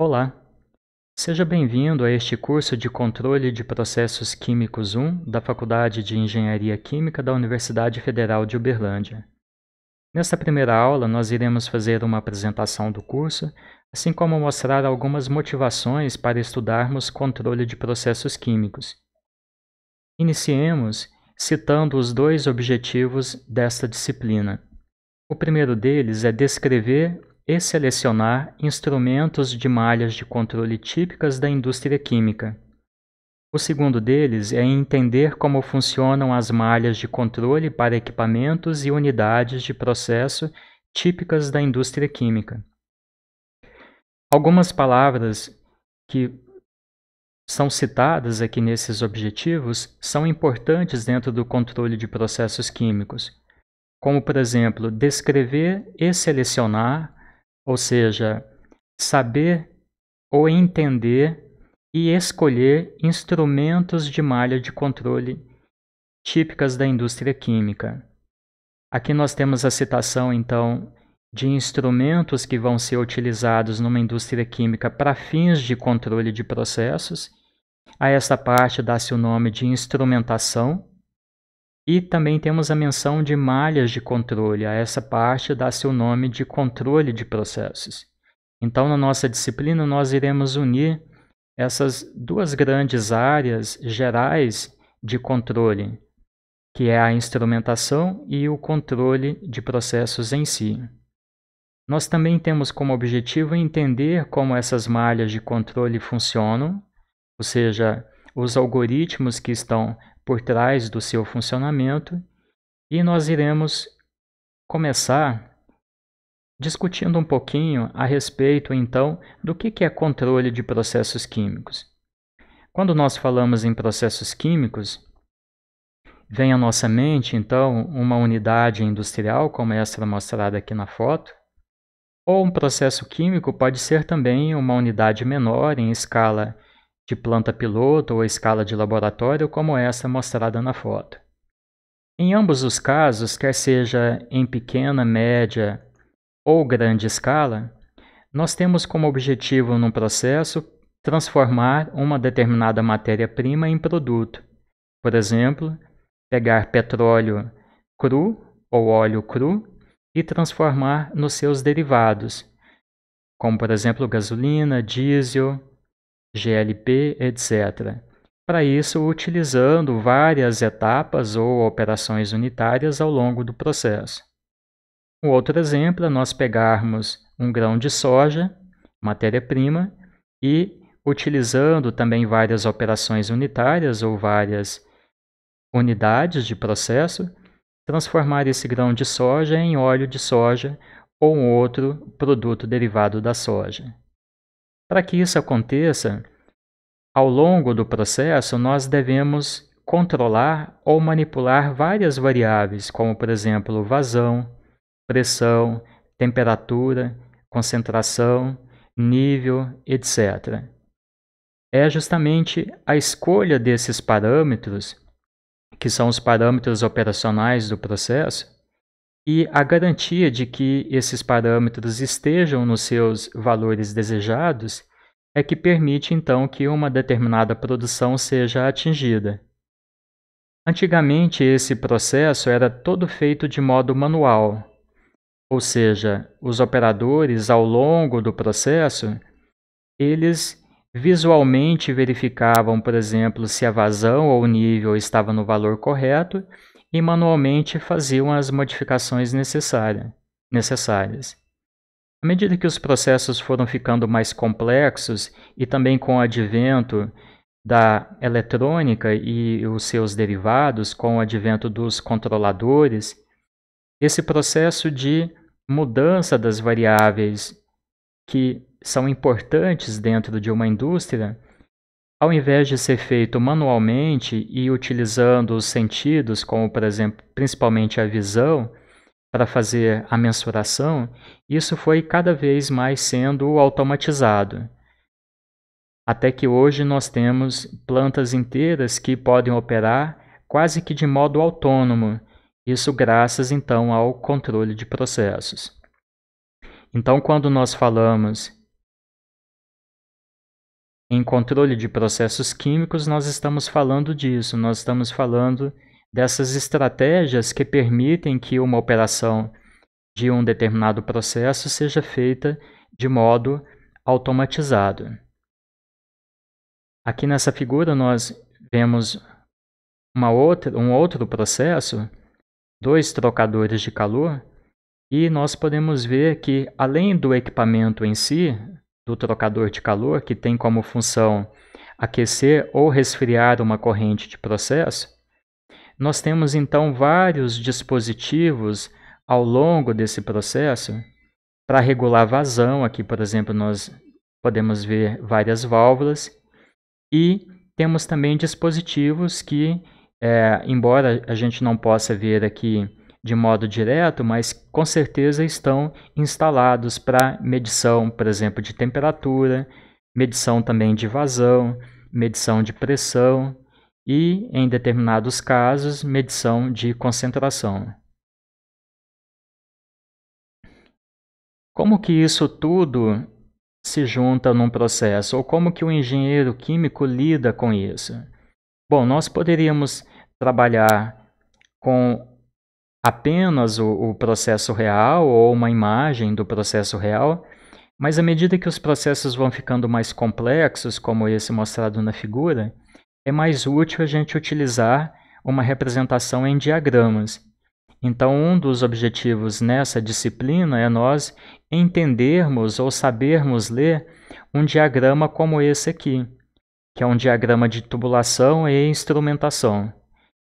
Olá! Seja bem-vindo a este curso de Controle de Processos Químicos 1 da Faculdade de Engenharia Química da Universidade Federal de Uberlândia. Nesta primeira aula, nós iremos fazer uma apresentação do curso, assim como mostrar algumas motivações para estudarmos controle de processos químicos. Iniciemos citando os dois objetivos desta disciplina. O primeiro deles é descrever e selecionar instrumentos de malhas de controle típicas da indústria química. O segundo deles é entender como funcionam as malhas de controle para equipamentos e unidades de processo típicas da indústria química. Algumas palavras que são citadas aqui nesses objetivos são importantes dentro do controle de processos químicos, como, por exemplo, descrever e selecionar ou seja, saber ou entender e escolher instrumentos de malha de controle típicas da indústria química. Aqui nós temos a citação, então, de instrumentos que vão ser utilizados numa indústria química para fins de controle de processos. A esta parte dá-se o nome de instrumentação, e também temos a menção de malhas de controle, a essa parte dá-se o nome de controle de processos. Então, na nossa disciplina, nós iremos unir essas duas grandes áreas gerais de controle, que é a instrumentação e o controle de processos em si. Nós também temos como objetivo entender como essas malhas de controle funcionam, ou seja, os algoritmos que estão por trás do seu funcionamento e nós iremos começar discutindo um pouquinho a respeito, então, do que é controle de processos químicos. Quando nós falamos em processos químicos, vem à nossa mente, então, uma unidade industrial, como é essa mostrada aqui na foto, ou um processo químico pode ser também uma unidade menor em escala de planta piloto ou escala de laboratório, como essa mostrada na foto. Em ambos os casos, quer seja em pequena, média ou grande escala, nós temos como objetivo num processo transformar uma determinada matéria-prima em produto. Por exemplo, pegar petróleo cru ou óleo cru e transformar nos seus derivados, como por exemplo gasolina, diesel, GLP, etc. Para isso, utilizando várias etapas ou operações unitárias ao longo do processo. Um outro exemplo é nós pegarmos um grão de soja, matéria-prima, e utilizando também várias operações unitárias ou várias unidades de processo, transformar esse grão de soja em óleo de soja ou um outro produto derivado da soja. Para que isso aconteça, ao longo do processo, nós devemos controlar ou manipular várias variáveis, como, por exemplo, vazão, pressão, temperatura, concentração, nível, etc. É justamente a escolha desses parâmetros, que são os parâmetros operacionais do processo, e a garantia de que esses parâmetros estejam nos seus valores desejados é que permite então que uma determinada produção seja atingida. Antigamente, esse processo era todo feito de modo manual, ou seja, os operadores, ao longo do processo, eles visualmente verificavam, por exemplo, se a vazão ou o nível estava no valor correto e manualmente faziam as modificações necessária, necessárias. À medida que os processos foram ficando mais complexos e também com o advento da eletrônica e os seus derivados, com o advento dos controladores, esse processo de mudança das variáveis que são importantes dentro de uma indústria ao invés de ser feito manualmente e utilizando os sentidos, como por exemplo, principalmente a visão, para fazer a mensuração, isso foi cada vez mais sendo automatizado. Até que hoje nós temos plantas inteiras que podem operar quase que de modo autônomo, isso graças então ao controle de processos. Então, quando nós falamos em controle de processos químicos, nós estamos falando disso, nós estamos falando dessas estratégias que permitem que uma operação de um determinado processo seja feita de modo automatizado. Aqui nessa figura nós vemos uma outra, um outro processo, dois trocadores de calor, e nós podemos ver que além do equipamento em si, do trocador de calor, que tem como função aquecer ou resfriar uma corrente de processo, nós temos então vários dispositivos ao longo desse processo para regular vazão. Aqui, por exemplo, nós podemos ver várias válvulas e temos também dispositivos que, é, embora a gente não possa ver aqui de modo direto, mas com certeza estão instalados para medição, por exemplo, de temperatura, medição também de vazão, medição de pressão e, em determinados casos, medição de concentração. Como que isso tudo se junta num processo ou como que o engenheiro químico lida com isso? Bom, nós poderíamos trabalhar com apenas o, o processo real ou uma imagem do processo real, mas à medida que os processos vão ficando mais complexos, como esse mostrado na figura, é mais útil a gente utilizar uma representação em diagramas. Então, um dos objetivos nessa disciplina é nós entendermos ou sabermos ler um diagrama como esse aqui, que é um diagrama de tubulação e instrumentação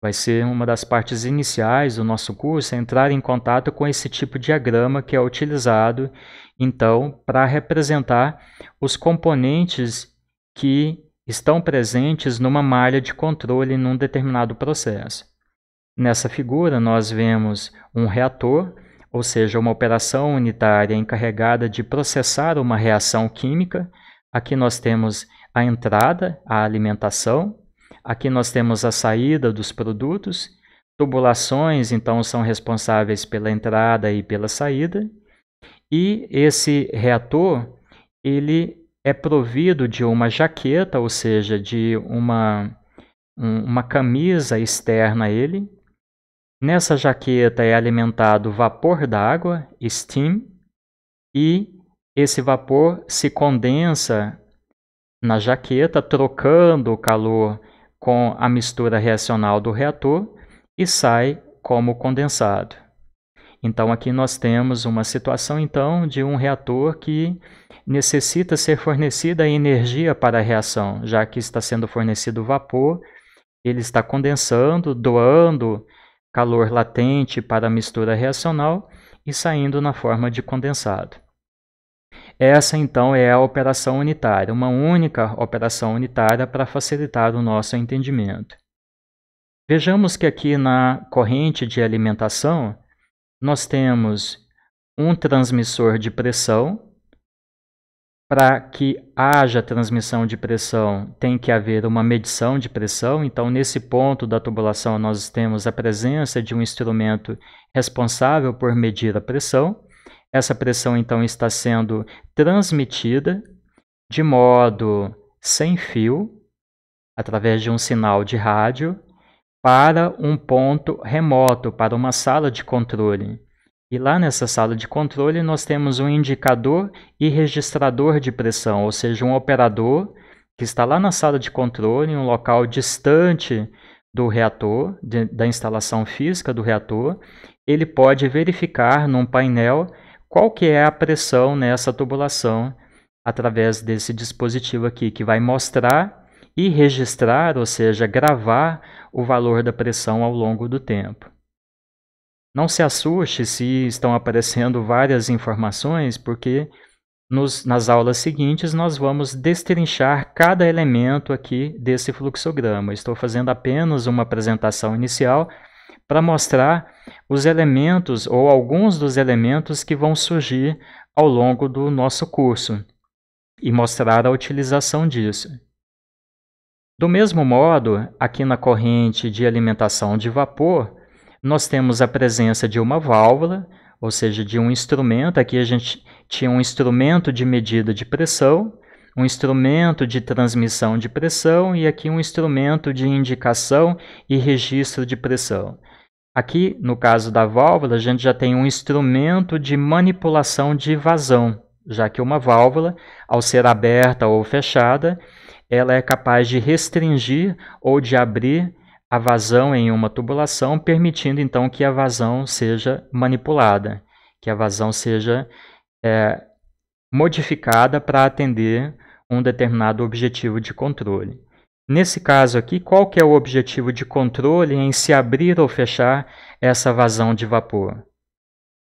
vai ser uma das partes iniciais do nosso curso, é entrar em contato com esse tipo de diagrama que é utilizado, então, para representar os componentes que estão presentes numa malha de controle num determinado processo. Nessa figura, nós vemos um reator, ou seja, uma operação unitária encarregada de processar uma reação química. Aqui nós temos a entrada, a alimentação, Aqui nós temos a saída dos produtos. Tubulações, então, são responsáveis pela entrada e pela saída. E esse reator, ele é provido de uma jaqueta, ou seja, de uma, um, uma camisa externa a ele. Nessa jaqueta é alimentado vapor d'água, steam, e esse vapor se condensa na jaqueta, trocando o calor com a mistura reacional do reator e sai como condensado. Então aqui nós temos uma situação então de um reator que necessita ser fornecida energia para a reação, já que está sendo fornecido vapor, ele está condensando, doando calor latente para a mistura reacional e saindo na forma de condensado. Essa então é a operação unitária, uma única operação unitária para facilitar o nosso entendimento. Vejamos que aqui na corrente de alimentação nós temos um transmissor de pressão. Para que haja transmissão de pressão, tem que haver uma medição de pressão. Então, nesse ponto da tubulação, nós temos a presença de um instrumento responsável por medir a pressão. Essa pressão então está sendo transmitida de modo sem fio, através de um sinal de rádio, para um ponto remoto, para uma sala de controle. E lá nessa sala de controle nós temos um indicador e registrador de pressão, ou seja, um operador que está lá na sala de controle, em um local distante do reator, de, da instalação física do reator, ele pode verificar num painel qual que é a pressão nessa tubulação através desse dispositivo aqui, que vai mostrar e registrar, ou seja, gravar o valor da pressão ao longo do tempo. Não se assuste se estão aparecendo várias informações, porque nos, nas aulas seguintes nós vamos destrinchar cada elemento aqui desse fluxograma. Estou fazendo apenas uma apresentação inicial para mostrar os elementos ou alguns dos elementos que vão surgir ao longo do nosso curso e mostrar a utilização disso. Do mesmo modo, aqui na corrente de alimentação de vapor, nós temos a presença de uma válvula, ou seja, de um instrumento. Aqui a gente tinha um instrumento de medida de pressão, um instrumento de transmissão de pressão e aqui um instrumento de indicação e registro de pressão. Aqui, no caso da válvula, a gente já tem um instrumento de manipulação de vazão, já que uma válvula, ao ser aberta ou fechada, ela é capaz de restringir ou de abrir a vazão em uma tubulação, permitindo então que a vazão seja manipulada, que a vazão seja é, modificada para atender um determinado objetivo de controle. Nesse caso aqui, qual que é o objetivo de controle em se abrir ou fechar essa vazão de vapor?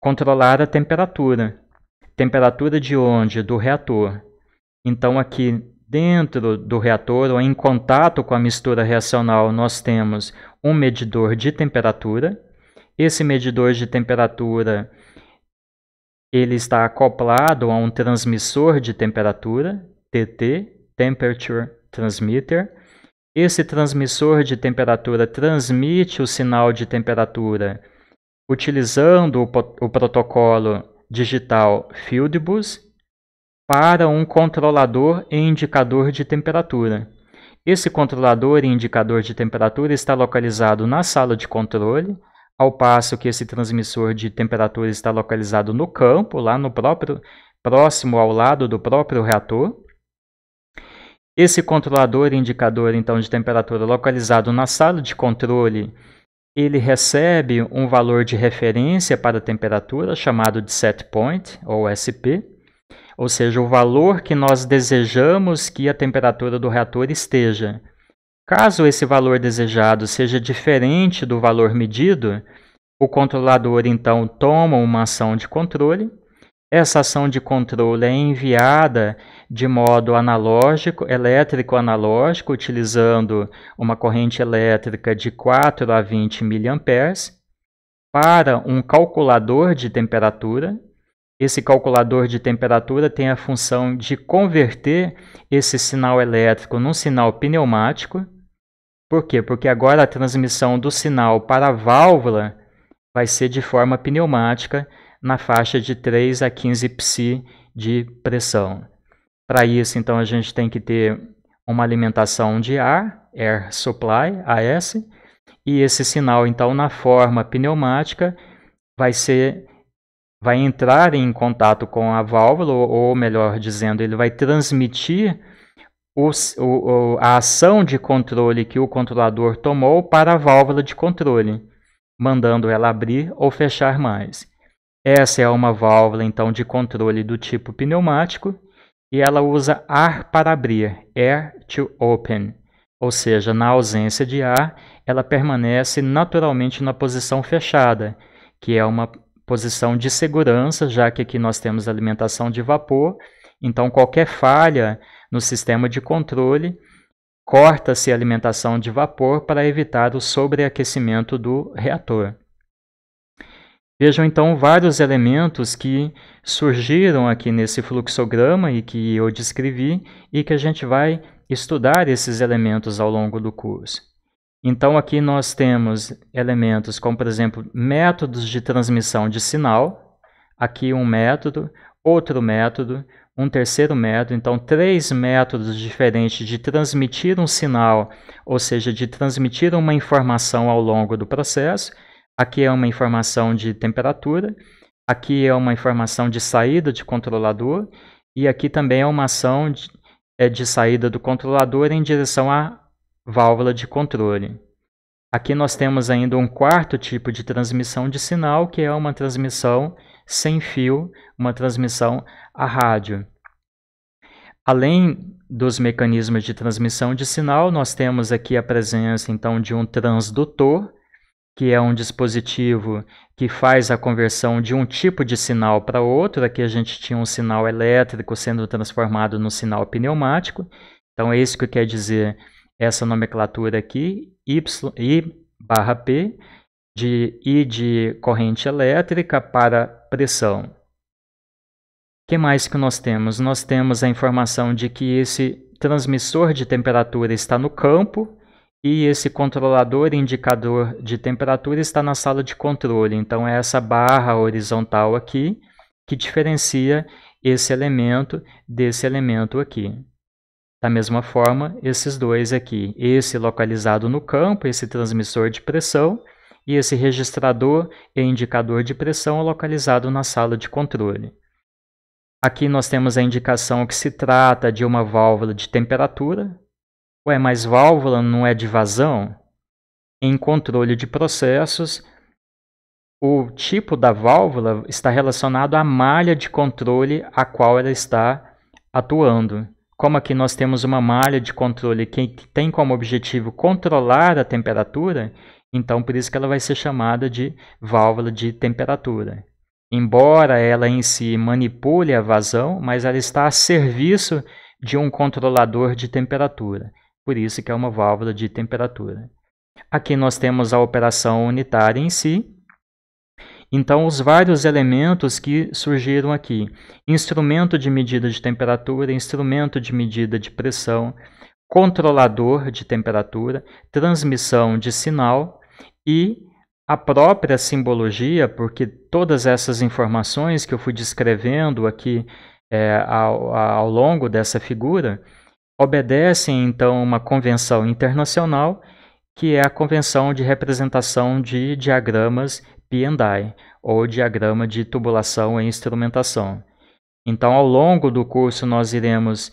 Controlar a temperatura. Temperatura de onde? Do reator. Então aqui dentro do reator ou em contato com a mistura reacional, nós temos um medidor de temperatura. Esse medidor de temperatura ele está acoplado a um transmissor de temperatura, TT, Temperature Transmitter, esse transmissor de temperatura transmite o sinal de temperatura utilizando o, o protocolo digital Fieldbus para um controlador e indicador de temperatura. Esse controlador e indicador de temperatura está localizado na sala de controle, ao passo que esse transmissor de temperatura está localizado no campo, lá no próprio próximo ao lado do próprio reator. Esse controlador indicador então de temperatura localizado na sala de controle, ele recebe um valor de referência para a temperatura chamado de set point ou SP, ou seja, o valor que nós desejamos que a temperatura do reator esteja. Caso esse valor desejado seja diferente do valor medido, o controlador então toma uma ação de controle essa ação de controle é enviada de modo analógico, elétrico analógico, utilizando uma corrente elétrica de 4 a 20 mA para um calculador de temperatura. Esse calculador de temperatura tem a função de converter esse sinal elétrico num sinal pneumático. Por quê? Porque agora a transmissão do sinal para a válvula vai ser de forma pneumática na faixa de 3 a 15 psi de pressão. Para isso, então, a gente tem que ter uma alimentação de ar, Air Supply, AS, e esse sinal, então, na forma pneumática, vai ser vai entrar em contato com a válvula, ou, melhor dizendo, ele vai transmitir o, o, a ação de controle que o controlador tomou para a válvula de controle, mandando ela abrir ou fechar mais. Essa é uma válvula então de controle do tipo pneumático e ela usa ar para abrir, air to open, ou seja, na ausência de ar, ela permanece naturalmente na posição fechada, que é uma posição de segurança, já que aqui nós temos alimentação de vapor, então qualquer falha no sistema de controle corta-se a alimentação de vapor para evitar o sobreaquecimento do reator. Vejam então vários elementos que surgiram aqui nesse fluxograma e que eu descrevi e que a gente vai estudar esses elementos ao longo do curso. Então aqui nós temos elementos como, por exemplo, métodos de transmissão de sinal. Aqui um método, outro método, um terceiro método. Então três métodos diferentes de transmitir um sinal, ou seja, de transmitir uma informação ao longo do processo. Aqui é uma informação de temperatura, aqui é uma informação de saída de controlador e aqui também é uma ação de, é, de saída do controlador em direção à válvula de controle. Aqui nós temos ainda um quarto tipo de transmissão de sinal, que é uma transmissão sem fio, uma transmissão a rádio. Além dos mecanismos de transmissão de sinal, nós temos aqui a presença então de um transdutor, que é um dispositivo que faz a conversão de um tipo de sinal para outro. Aqui a gente tinha um sinal elétrico sendo transformado no sinal pneumático. Então, é isso que quer dizer essa nomenclatura aqui, y, I barra P, de I de corrente elétrica para pressão. O que mais que nós temos? Nós temos a informação de que esse transmissor de temperatura está no campo, e esse controlador indicador de temperatura está na sala de controle. Então, é essa barra horizontal aqui que diferencia esse elemento desse elemento aqui. Da mesma forma, esses dois aqui, esse localizado no campo, esse transmissor de pressão, e esse registrador e indicador de pressão localizado na sala de controle. Aqui nós temos a indicação que se trata de uma válvula de temperatura, Ué, mas válvula não é de vazão? Em controle de processos, o tipo da válvula está relacionado à malha de controle a qual ela está atuando. Como aqui nós temos uma malha de controle que tem como objetivo controlar a temperatura, então por isso que ela vai ser chamada de válvula de temperatura. Embora ela em si manipule a vazão, mas ela está a serviço de um controlador de temperatura. Por isso que é uma válvula de temperatura. Aqui nós temos a operação unitária em si. Então, os vários elementos que surgiram aqui. Instrumento de medida de temperatura, instrumento de medida de pressão, controlador de temperatura, transmissão de sinal e a própria simbologia, porque todas essas informações que eu fui descrevendo aqui é, ao, ao longo dessa figura, obedecem então uma convenção internacional, que é a Convenção de Representação de Diagramas P&I, ou Diagrama de Tubulação e Instrumentação. Então, ao longo do curso, nós iremos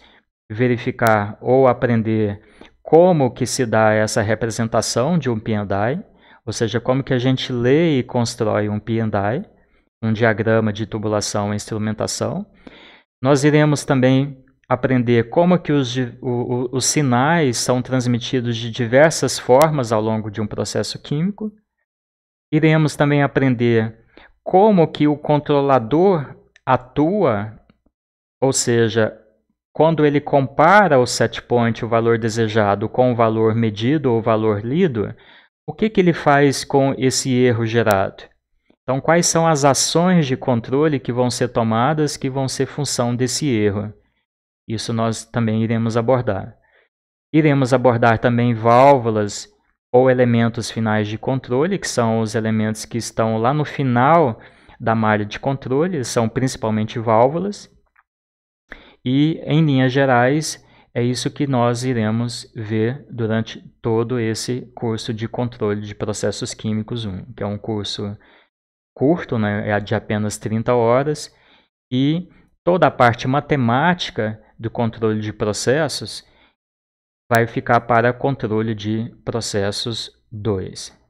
verificar ou aprender como que se dá essa representação de um P&I, ou seja, como que a gente lê e constrói um P&I, um diagrama de tubulação e instrumentação. Nós iremos também aprender como que os, o, os sinais são transmitidos de diversas formas ao longo de um processo químico. Iremos também aprender como que o controlador atua, ou seja, quando ele compara o set point, o valor desejado, com o valor medido ou o valor lido, o que, que ele faz com esse erro gerado? Então, quais são as ações de controle que vão ser tomadas que vão ser função desse erro? Isso nós também iremos abordar. Iremos abordar também válvulas ou elementos finais de controle, que são os elementos que estão lá no final da malha de controle, são principalmente válvulas. E, em linhas gerais, é isso que nós iremos ver durante todo esse curso de controle de processos químicos 1, que é um curso curto, né, é de apenas 30 horas, e toda a parte matemática do controle de processos vai ficar para controle de processos 2.